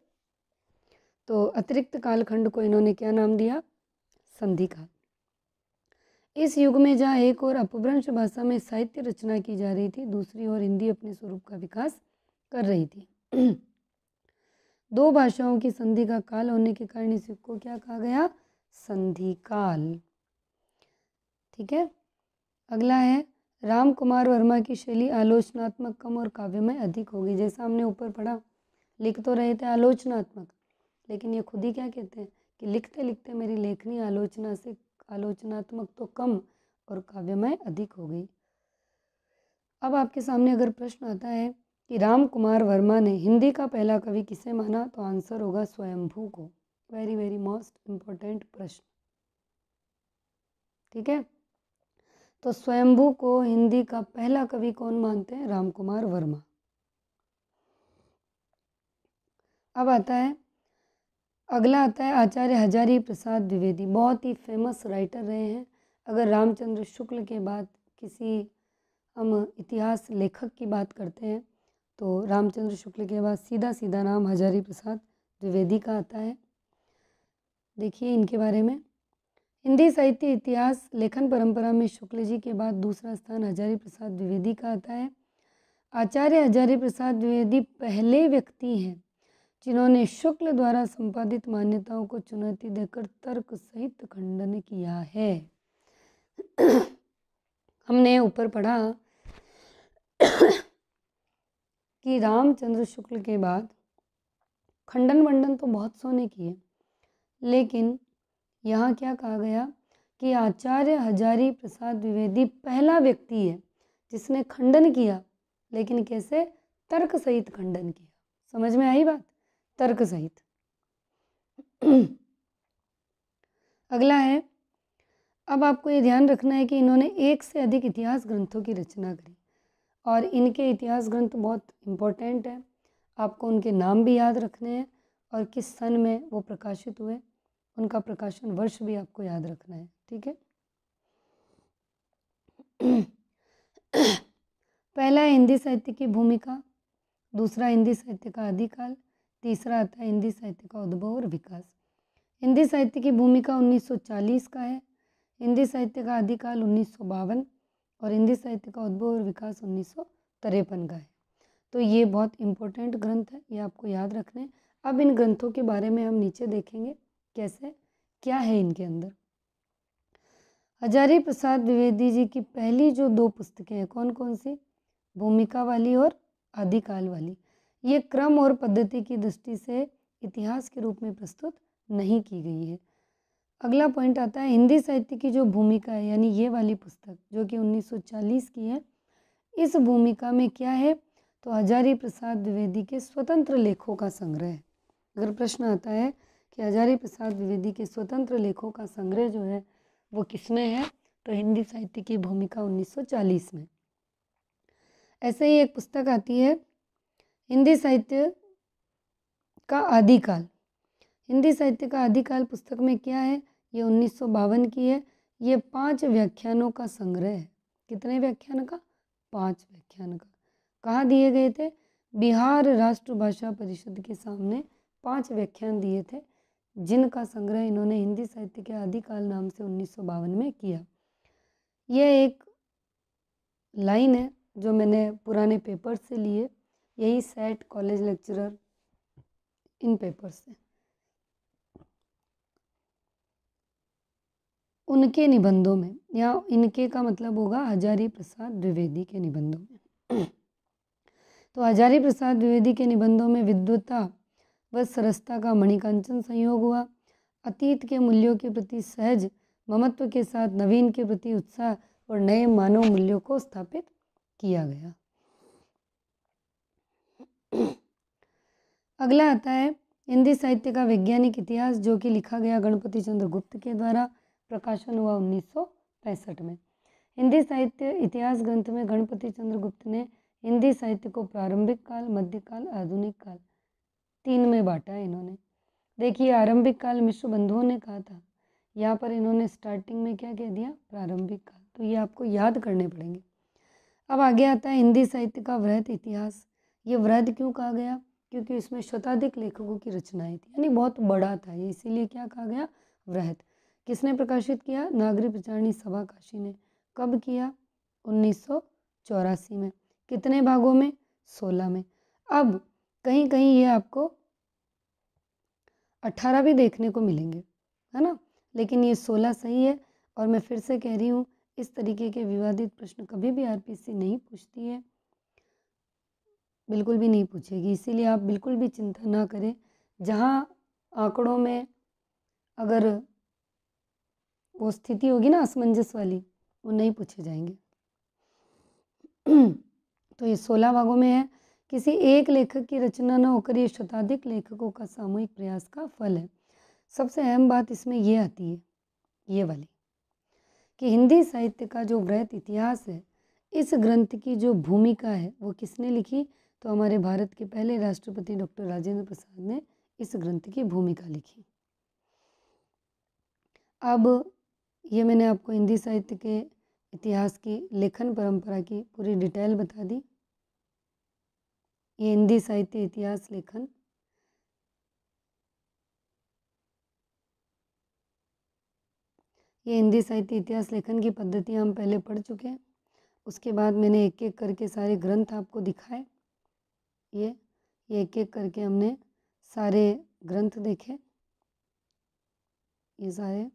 तो अतिरिक्त कालखंड को इन्होंने क्या नाम दिया संधि काल इस युग में जहाँ एक और अपभ्रंश भाषा में साहित्य रचना की जा रही थी दूसरी ओर हिंदी अपने स्वरूप का विकास कर रही थी दो भाषाओं की संधि का काल होने के कारण युग को क्या कहा गया संधि काल ठीक है अगला है राम कुमार वर्मा की शैली आलोचनात्मक कम और काव्यमय अधिक होगी जैसा हमने ऊपर पढ़ा लिख तो रहे थे आलोचनात्मक लेकिन ये खुद ही क्या कहते हैं कि लिखते लिखते मेरी लेखनी आलोचना से आलोचनात्मक तो कम और काव्यमय अधिक हो गई अब आपके सामने अगर प्रश्न आता है कि राम कुमार वर्मा ने हिंदी का पहला कवि किसे माना तो आंसर होगा स्वयंभू को वेरी वेरी मोस्ट इम्पोर्टेंट प्रश्न ठीक है तो स्वयंभू को हिंदी का पहला कवि कौन मानते हैं राम कुमार वर्मा अब आता है अगला आता है आचार्य हजारी प्रसाद द्विवेदी बहुत ही फेमस राइटर रहे हैं अगर रामचंद्र शुक्ल के बाद किसी हम इतिहास लेखक की बात करते हैं तो रामचंद्र शुक्ल के बाद सीधा सीधा नाम हजारी प्रसाद द्विवेदी का आता है देखिए इनके बारे में हिंदी साहित्य इतिहास लेखन परंपरा में शुक्ल जी के बाद दूसरा स्थान हजारी प्रसाद द्विवेदी का आता है आचार्य हजारी प्रसाद द्विवेदी पहले व्यक्ति हैं जिन्होंने शुक्ल द्वारा संपादित मान्यताओं को चुनौती देकर तर्क सहित खंडन किया है <clears throat> हमने ऊपर पढ़ा <clears throat> कि रामचंद्र शुक्ल के बाद खंडन वंडन तो बहुत सोने की है लेकिन यहाँ क्या कहा गया कि आचार्य हजारी प्रसाद द्विवेदी पहला व्यक्ति है जिसने खंडन किया लेकिन कैसे तर्क सहित खंडन किया समझ में आई बात तर्क सहित <clears throat> अगला है अब आपको ये ध्यान रखना है कि इन्होंने एक से अधिक इतिहास ग्रंथों की रचना करी और इनके इतिहास ग्रंथ बहुत इम्पोर्टेंट है आपको उनके नाम भी याद रखने हैं और किस सन में वो प्रकाशित हुए उनका प्रकाशन वर्ष भी आपको याद रखना है ठीक है पहला है हिंदी साहित्य की भूमिका दूसरा हिंदी साहित्य का आदिकाल तीसरा आता है हिंदी साहित्य का उद्भव और विकास हिंदी साहित्य की भूमिका 1940 का है हिंदी साहित्य का आदिकाल उन्नीस और हिंदी साहित्य का उद्भव और विकास उन्नीस का है तो ये बहुत इम्पोर्टेंट ग्रंथ है ये आपको याद रखने अब इन ग्रंथों के बारे में हम नीचे देखेंगे कैसे क्या है इनके अंदर हजारी प्रसाद द्विवेदी जी की पहली जो दो पुस्तकें हैं कौन कौन सी भूमिका वाली और आदिकाल वाली ये क्रम और पद्धति की दृष्टि से इतिहास के रूप में प्रस्तुत नहीं की गई है अगला पॉइंट आता है हिंदी साहित्य की जो भूमिका है यानी ये वाली पुस्तक जो कि 1940 की है इस भूमिका में क्या है तो हजारी प्रसाद द्विवेदी के स्वतंत्र लेखों का संग्रह अगर प्रश्न आता है कि हजारी प्रसाद द्विवेदी के स्वतंत्र लेखों का संग्रह जो है वो किसमें है तो हिंदी साहित्य की भूमिका 1940 में ऐसे ही एक पुस्तक आती है हिंदी साहित्य का आदिकाल हिंदी साहित्य का आदिकाल पुस्तक में क्या है ये उन्नीस की है ये पांच व्याख्यानों का संग्रह है कितने व्याख्यान का पांच व्याख्यान का कहाँ दिए गए थे बिहार राष्ट्रभाषा परिषद के सामने पांच व्याख्यान दिए थे जिनका संग्रह इन्होंने हिंदी साहित्य के आदिकाल नाम से उन्नीस में किया यह एक लाइन है जो मैंने पुराने पेपर से लिए यही SET college lecturer in paper से उनके निबंधों में या इनके का मतलब होगा हजारी प्रसाद द्विवेदी के निबंधों में <clears throat> तो हजारी प्रसाद द्विवेदी के निबंधों में विद्वता व सरसता का मणिकांचन संयोग हुआ अतीत के मूल्यों के प्रति सहज ममत्व के साथ नवीन के प्रति उत्साह और नए मानव मूल्यों को स्थापित किया गया <clears throat> अगला आता है हिंदी साहित्य का वैज्ञानिक इतिहास जो कि लिखा गया गणपति चंद्र गुप्त के द्वारा प्रकाशन हुआ उन्नीस में हिंदी साहित्य इतिहास ग्रंथ में गणपति चंद्र गुप्त ने हिंदी साहित्य को प्रारंभिक काल मध्यकाल आधुनिक काल तीन में बांटा इन्होंने देखिए आरंभिक काल मिश्र बंधुओं ने कहा था यहाँ पर इन्होंने स्टार्टिंग में क्या कह दिया प्रारंभिक काल तो ये आपको याद करने पड़ेंगे अब आगे आता है हिंदी साहित्य का वृहद इतिहास ये वृहद क्यों कहा गया क्योंकि इसमें शताधिक लेखकों की रचनाएं थी यानी बहुत बड़ा था ये इसीलिए क्या कहा गया वृहद किसने प्रकाशित किया नागरी प्रचारणी सभा काशी ने कब किया उन्नीस में कितने भागों में सोलह में अब कहीं कहीं ये आपको अठारह भी देखने को मिलेंगे है ना लेकिन ये सोलह सही है और मैं फिर से कह रही हूँ इस तरीके के विवादित प्रश्न कभी भी आरपीसी नहीं पूछती है बिल्कुल भी नहीं पूछेगी इसीलिए आप बिल्कुल भी चिंता ना करें जहाँ आंकड़ों में अगर वो स्थिति होगी ना असमंजस वाली वो नहीं पूछे जाएंगे तो ये सोलह भागों में है किसी एक लेखक की रचना न होकर ये शताधिक लेखकों का सामूहिक प्रयास का फल है सबसे अहम बात इसमें यह आती है ये वाली कि हिंदी साहित्य का जो वृहत इतिहास है इस ग्रंथ की जो भूमिका है वो किसने लिखी तो हमारे भारत के पहले राष्ट्रपति डॉक्टर राजेंद्र प्रसाद ने इस ग्रंथ की भूमिका लिखी अब ये मैंने आपको हिंदी साहित्य के इतिहास की लेखन परंपरा की पूरी डिटेल बता दी ये हिंदी साहित्य इतिहास लेखन ये हिंदी साहित्य इतिहास लेखन की पद्धतियाँ हम पहले पढ़ चुके हैं उसके बाद मैंने एक एक करके सारे ग्रंथ आपको दिखाए ये ये एक एक करके हमने सारे ग्रंथ देखे ये सारे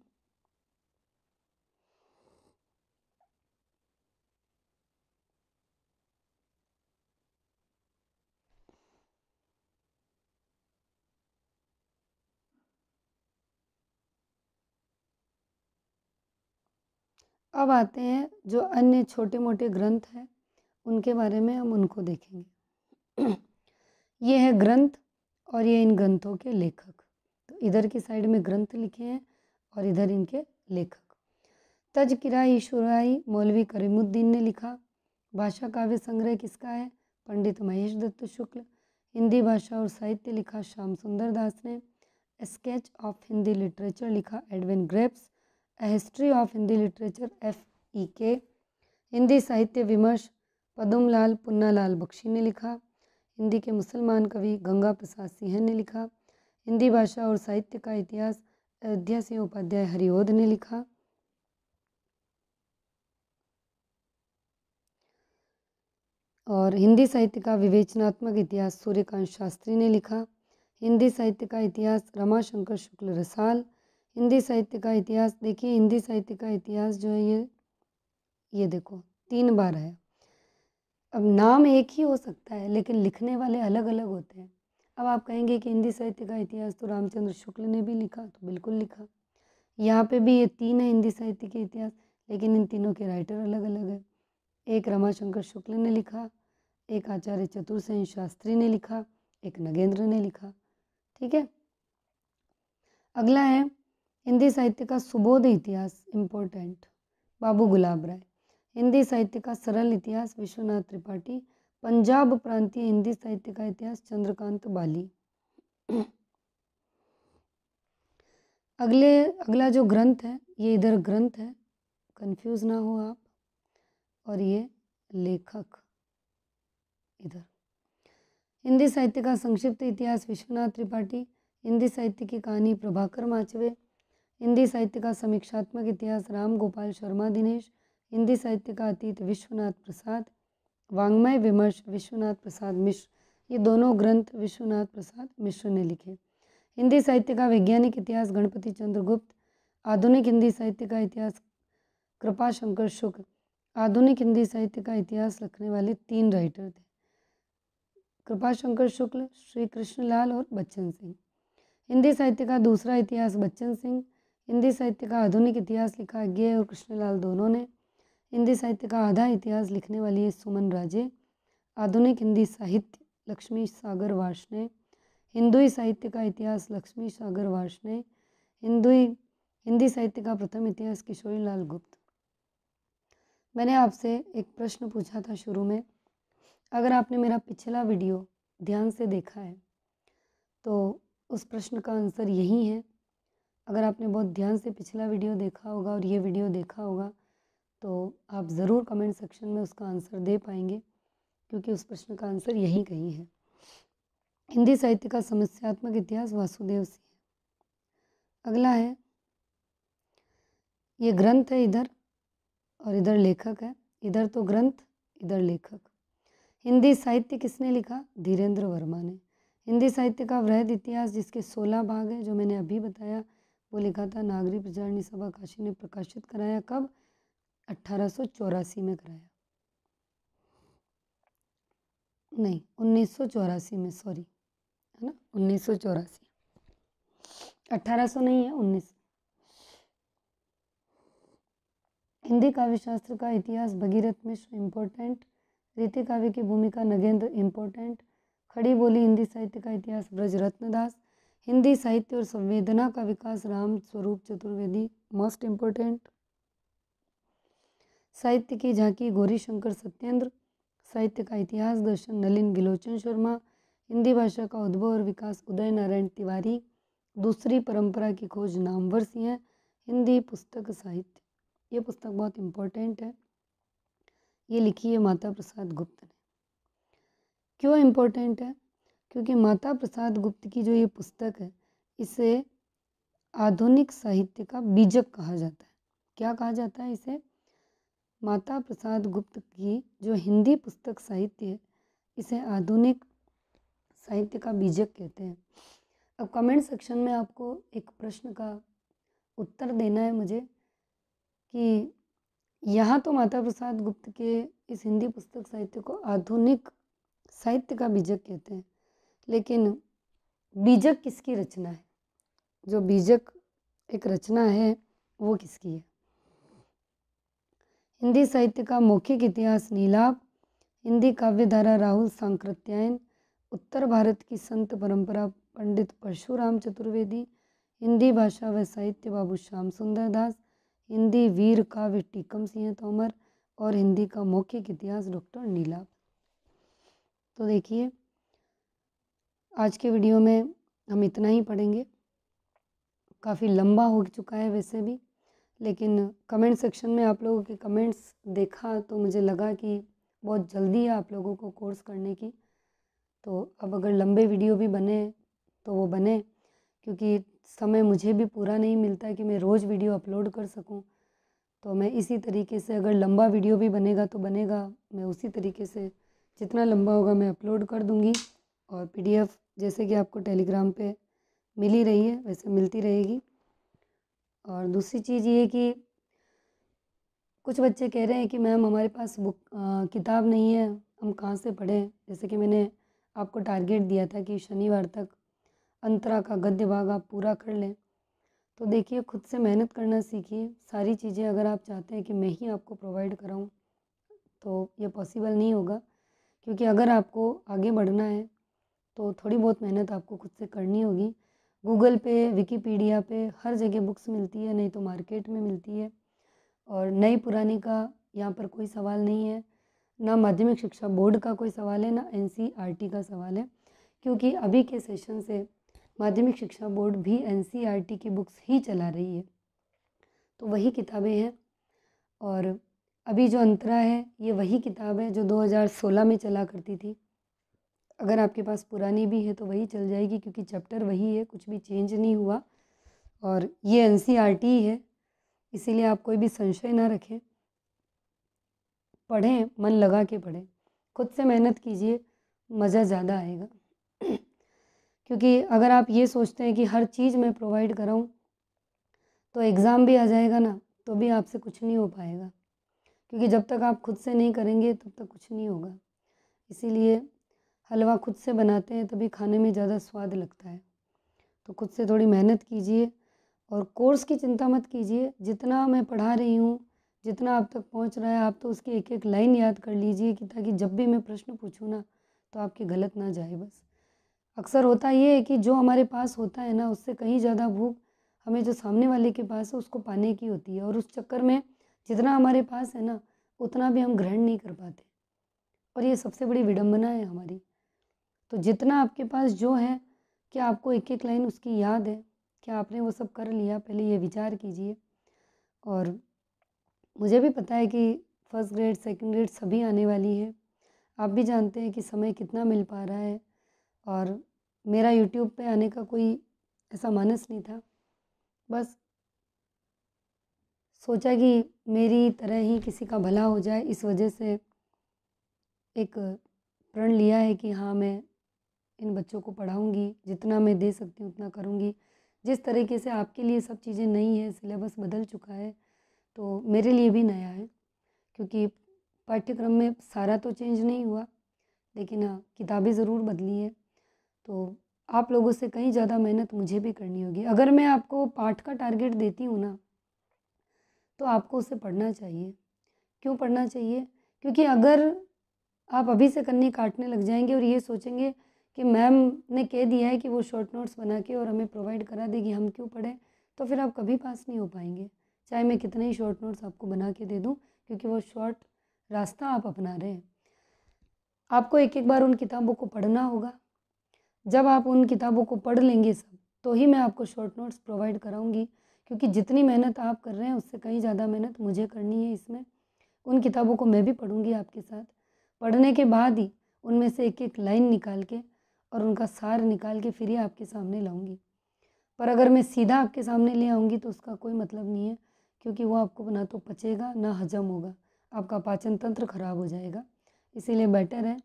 अब आते हैं जो अन्य छोटे मोटे ग्रंथ हैं उनके बारे में हम उनको देखेंगे <clears throat> ये है ग्रंथ और ये इन ग्रंथों के लेखक तो इधर की साइड में ग्रंथ लिखे हैं और इधर इनके लेखक तजकिरा ईश्वराई मौलवी करीमुद्दीन ने लिखा भाषा काव्य संग्रह किसका है पंडित महेश दत्त शुक्ल हिंदी भाषा और साहित्य लिखा श्याम सुंदर दास ने स्केच ऑफ हिंदी लिटरेचर लिखा Edwin Greaves history of Hindi literature F E के हिंदी साहित्य विमर्श पदमलाल पुन्नालाल बख्शी ने लिखा हिंदी के मुसलमान कवि गंगा प्रसाद सिंह ने लिखा हिंदी भाषा और साहित्य का इतिहास अयोध्या सिंह उपाध्याय हरिओध ने लिखा और हिंदी साहित्य का विवेचनात्मक इतिहास सूर्यकांत शास्त्री ने लिखा हिंदी साहित्य का इतिहास रमाशंकर शुक्ल रसाल हिंदी साहित्य का इतिहास देखिए हिंदी साहित्य का इतिहास जो है ये ये देखो तीन बार है अब नाम एक ही हो सकता है लेकिन लिखने वाले अलग अलग होते हैं अब आप कहेंगे कि हिंदी साहित्य का इतिहास तो रामचंद्र शुक्ल ने भी लिखा तो बिल्कुल लिखा यहाँ पे भी ये तीन है हिंदी साहित्य के इतिहास लेकिन इन तीनों के राइटर अलग अलग है एक रमाशंकर शुक्ल ने लिखा एक आचार्य चतुर्सेन शास्त्री ने लिखा एक नगेंद्र ने लिखा ठीक है अगला है हिंदी साहित्य का सुबोध इतिहास इम्पोर्टेंट बाबू गुलाब राय हिंदी साहित्य का सरल इतिहास विश्वनाथ त्रिपाठी पंजाब प्रांतीय हिंदी साहित्य का इतिहास चंद्रकांत बाली अगले अगला जो ग्रंथ है ये इधर ग्रंथ है कंफ्यूज ना हो आप और ये लेखक इधर हिंदी साहित्य का संक्षिप्त इतिहास विश्वनाथ त्रिपाठी हिंदी साहित्य की कहानी प्रभाकर माचवे हिंदी साहित्य का समीक्षात्मक इतिहास राम गोपाल शर्मा दिनेश हिंदी साहित्य का अतीत विश्वनाथ प्रसाद वांग्मय विमर्श विश्वनाथ प्रसाद मिश्र ये दोनों ग्रंथ विश्वनाथ प्रसाद मिश्र ने लिखे हिंदी साहित्य का वैज्ञानिक इतिहास गणपति चंद्रगुप्त आधुनिक हिंदी साहित्य का इतिहास कृपा शंकर शुक्ल आधुनिक हिंदी साहित्य का इतिहास रखने वाले तीन राइटर थे कृपा शंकर शुक्ल श्री कृष्णलाल और बच्चन सिंह हिंदी साहित्य का दूसरा इतिहास बच्चन सिंह हिंदी साहित्य का आधुनिक इतिहास लिखा अज्ञे और कृष्णलाल दोनों ने हिंदी साहित्य का आधा इतिहास लिखने वाली है सुमन राजे आधुनिक हिंदी साहित्य लक्ष्मी सागर ने हिंदुई साहित्य का इतिहास लक्ष्मी सागर ने हिंदुई हिंदी साहित्य का प्रथम इतिहास किशोरी लाल गुप्त मैंने आपसे एक प्रश्न पूछा था शुरू में अगर आपने मेरा पिछला वीडियो ध्यान से देखा है तो उस प्रश्न का आंसर यही है अगर आपने बहुत ध्यान से पिछला वीडियो देखा होगा और ये वीडियो देखा होगा तो आप ज़रूर कमेंट सेक्शन में उसका आंसर दे पाएंगे क्योंकि उस प्रश्न का आंसर यही कहीं है हिंदी साहित्य का समस्यात्मक इतिहास वासुदेव सिंह अगला है ये ग्रंथ है इधर और इधर लेखक है इधर तो ग्रंथ इधर लेखक हिंदी साहित्य किसने लिखा धीरेन्द्र वर्मा ने हिंदी साहित्य का वृहद इतिहास जिसके सोलह भाग हैं जो मैंने अभी बताया वो लिखा था नागरी प्रचारणी सभा काशी ने प्रकाशित कराया कब अट्ठारह में कराया नहीं उन्नीस में सॉरी है ना उन्नीस सौ चौरासी अट्ठारह नहीं है उन्नीस हिंदी काव्य शास्त्र का इतिहास भगीरथ मिश्र इम्पोर्टेंट रीति काव्य की भूमिका नगेंद्र इम्पोर्टेंट खड़ी बोली हिंदी साहित्य का इतिहास ब्रज रत्नदास हिंदी साहित्य और संवेदना का विकास राम स्वरूप चतुर्वेदी मोस्ट इम्पोर्टेंट साहित्य की झांकी गौरी शंकर सत्येंद्र साहित्य का इतिहास दर्शन नलिन विलोचन शर्मा हिंदी भाषा का उद्भव और विकास उदय नारायण तिवारी दूसरी परंपरा की खोज नामवर सिंह हिंदी पुस्तक साहित्य ये पुस्तक बहुत इम्पोर्टेंट है ये लिखी है माता प्रसाद गुप्त ने क्यों इम्पोर्टेंट है क्योंकि माता प्रसाद गुप्त की जो ये पुस्तक है इसे आधुनिक साहित्य का बीजक कहा जाता है क्या कहा जाता है इसे माता प्रसाद गुप्त की जो हिंदी पुस्तक साहित्य है इसे आधुनिक साहित्य का बीजक कहते हैं अब कमेंट सेक्शन में आपको एक प्रश्न का उत्तर देना है मुझे कि यहाँ तो माता प्रसाद गुप्त के इस हिंदी पुस्तक साहित्य को आधुनिक साहित्य का बीजक कहते हैं लेकिन बीजक किसकी रचना है जो बीजक एक रचना है वो किसकी है हिंदी साहित्य का मौखिक इतिहास नीलाभ हिंदी काव्य धारा राहुल सांकृत्यायन उत्तर भारत की संत परंपरा पंडित परशुराम चतुर्वेदी हिंदी भाषा व साहित्य बाबू श्याम सुंदर दास हिंदी वीर काव्य टीकम सिंह तोमर और हिंदी का मौखिक इतिहास डॉक्टर नीलाभ तो देखिए आज के वीडियो में हम इतना ही पढ़ेंगे काफ़ी लंबा हो चुका है वैसे भी लेकिन कमेंट सेक्शन में आप लोगों के कमेंट्स देखा तो मुझे लगा कि बहुत जल्दी है आप लोगों को कोर्स करने की तो अब अगर लंबे वीडियो भी बने तो वो बने क्योंकि समय मुझे भी पूरा नहीं मिलता कि मैं रोज़ वीडियो अपलोड कर सकूं तो मैं इसी तरीके से अगर लंबा वीडियो भी बनेगा तो बनेगा मैं उसी तरीके से जितना लंबा होगा मैं अपलोड कर दूंगी और पीडीएफ जैसे कि आपको टेलीग्राम पे मिल ही रही है वैसे मिलती रहेगी और दूसरी चीज़ ये कि कुछ बच्चे कह रहे हैं कि मैम हमारे पास बुक आ, किताब नहीं है हम कहाँ से पढ़ें जैसे कि मैंने आपको टारगेट दिया था कि शनिवार तक अंतरा का गद्य भाग आप पूरा कर लें तो देखिए खुद से मेहनत करना सीखिए सारी चीज़ें अगर आप चाहते हैं कि मैं ही आपको प्रोवाइड कराऊँ तो ये पॉसिबल नहीं होगा क्योंकि अगर आपको आगे बढ़ना है तो थोड़ी बहुत मेहनत आपको खुद से करनी होगी गूगल पे विकीपीडिया पे हर जगह बुक्स मिलती है नहीं तो मार्केट में मिलती है और नई पुरानी का यहाँ पर कोई सवाल नहीं है ना माध्यमिक शिक्षा बोर्ड का कोई सवाल है ना एन का सवाल है क्योंकि अभी के सेशन से माध्यमिक शिक्षा बोर्ड भी एन की बुक्स ही चला रही है तो वही किताबें हैं और अभी जो अंतरा है ये वही किताब है जो 2016 में चला करती थी अगर आपके पास पुरानी भी है तो वही चल जाएगी क्योंकि चैप्टर वही है कुछ भी चेंज नहीं हुआ और ये एन e है इसीलिए आप कोई भी संशय ना रखें पढ़ें मन लगा के पढ़ें खुद से मेहनत कीजिए मज़ा ज़्यादा आएगा <clears throat> क्योंकि अगर आप ये सोचते हैं कि हर चीज़ मैं प्रोवाइड कराऊँ तो एग्ज़ाम भी आ जाएगा ना तो भी आपसे कुछ नहीं हो पाएगा क्योंकि जब तक आप खुद से नहीं करेंगे तब तक कुछ नहीं होगा इसीलिए हलवा खुद से बनाते हैं तभी खाने में ज़्यादा स्वाद लगता है तो खुद से थोड़ी मेहनत कीजिए और कोर्स की चिंता मत कीजिए जितना मैं पढ़ा रही हूँ जितना आप तक पहुँच रहा है आप तो उसकी एक एक लाइन याद कर लीजिए कि ताकि जब भी मैं प्रश्न पूछूँ ना तो आपकी गलत ना जाए बस अक्सर होता ये है कि जो हमारे पास होता है ना उससे कहीं ज़्यादा भूख हमें जो सामने वाले के पास है उसको पाने की होती है और उस चक्कर में जितना हमारे पास है ना उतना भी हम ग्रहण नहीं कर पाते और ये सबसे बड़ी विडम्बना है हमारी तो जितना आपके पास जो है क्या आपको एक एक लाइन उसकी याद है क्या आपने वो सब कर लिया पहले ये विचार कीजिए और मुझे भी पता है कि फर्स्ट ग्रेड सेकंड ग्रेड सभी आने वाली है आप भी जानते हैं कि समय कितना मिल पा रहा है और मेरा यूट्यूब पे आने का कोई ऐसा मानस नहीं था बस सोचा कि मेरी तरह ही किसी का भला हो जाए इस वजह से एक प्रण लिया है कि हाँ मैं इन बच्चों को पढ़ाऊँगी जितना मैं दे सकती हूँ उतना करूँगी जिस तरीके से आपके लिए सब चीज़ें नई है सिलेबस बदल चुका है तो मेरे लिए भी नया है क्योंकि पाठ्यक्रम में सारा तो चेंज नहीं हुआ लेकिन हाँ किताबें ज़रूर बदली हैं तो आप लोगों से कहीं ज़्यादा मेहनत मुझे भी करनी होगी अगर मैं आपको पाठ का टारगेट देती हूँ ना तो आपको उसे पढ़ना चाहिए क्यों पढ़ना चाहिए क्योंकि अगर आप अभी से कन्नी काटने लग जाएंगे और ये सोचेंगे कि मैम ने कह दिया है कि वो शॉर्ट नोट्स बना के और हमें प्रोवाइड करा देगी हम क्यों पढ़ें तो फिर आप कभी पास नहीं हो पाएंगे चाहे मैं कितने ही शॉर्ट नोट्स आपको बना के दे दूँ क्योंकि वो शॉर्ट रास्ता आप अपना रहे हैं आपको एक एक बार उन किताबों को पढ़ना होगा जब आप उन किताबों को पढ़ लेंगे सब तो ही मैं आपको शॉर्ट नोट्स प्रोवाइड कराऊंगी क्योंकि जितनी मेहनत आप कर रहे हैं उससे कहीं ज़्यादा मेहनत मुझे करनी है इसमें उन किताबों को मैं भी पढ़ूंगी आपके साथ पढ़ने के बाद ही उनमें से एक एक लाइन निकाल के और उनका सार निकाल के फिर ही आपके सामने लाऊंगी पर अगर मैं सीधा आपके सामने ले आऊँगी तो उसका कोई मतलब नहीं है क्योंकि वो आपको ना तो पचेगा ना हजम होगा आपका पाचन तंत्र खराब हो जाएगा इसीलिए बेटर है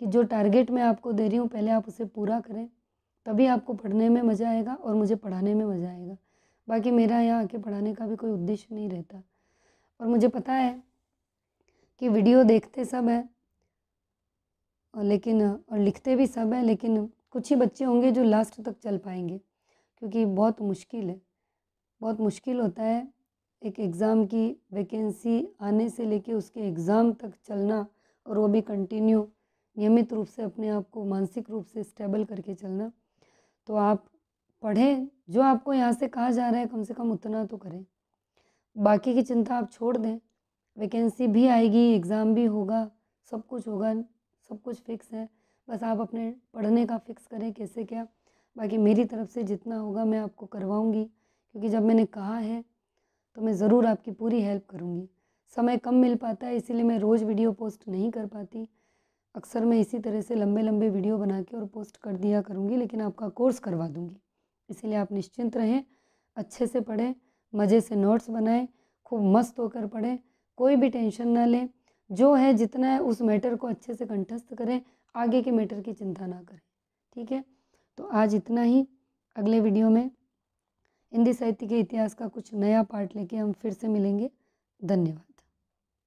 कि जो टारगेट मैं आपको दे रही हूँ पहले आप उसे पूरा करें तभी आपको पढ़ने में मज़ा आएगा और मुझे पढ़ाने में मज़ा आएगा बाकी मेरा यहाँ आके पढ़ाने का भी कोई उद्देश्य नहीं रहता और मुझे पता है कि वीडियो देखते सब हैं और लेकिन और लिखते भी सब हैं लेकिन कुछ ही बच्चे होंगे जो लास्ट तक चल पाएंगे क्योंकि बहुत मुश्किल है बहुत मुश्किल होता है एक एग्ज़ाम की वैकेंसी आने से लेके उसके एग्ज़ाम तक चलना और वो भी कंटिन्यू नियमित रूप से अपने आप को मानसिक रूप से स्टेबल करके चलना तो आप पढ़ें जो आपको यहाँ से कहा जा रहा है कम से कम उतना तो करें बाकी की चिंता आप छोड़ दें वैकेंसी भी आएगी एग्ज़ाम भी होगा सब कुछ होगा सब कुछ फिक्स है बस आप अपने पढ़ने का फिक्स करें कैसे क्या बाकी मेरी तरफ से जितना होगा मैं आपको करवाऊँगी क्योंकि जब मैंने कहा है तो मैं ज़रूर आपकी पूरी हेल्प करूँगी समय कम मिल पाता है इसीलिए मैं रोज़ वीडियो पोस्ट नहीं कर पाती अक्सर मैं इसी तरह से लंबे लंबे वीडियो बना के और पोस्ट कर दिया करूँगी लेकिन आपका कोर्स करवा दूँगी इसीलिए आप निश्चिंत रहें अच्छे से पढ़ें मज़े से नोट्स बनाएं खूब मस्त होकर पढ़ें कोई भी टेंशन ना लें जो है जितना है उस मैटर को अच्छे से कंठस्थ करें आगे के मैटर की चिंता ना करें ठीक है तो आज इतना ही अगले वीडियो में हिंदी साहित्य के इतिहास का कुछ नया पार्ट लेके हम फिर से मिलेंगे धन्यवाद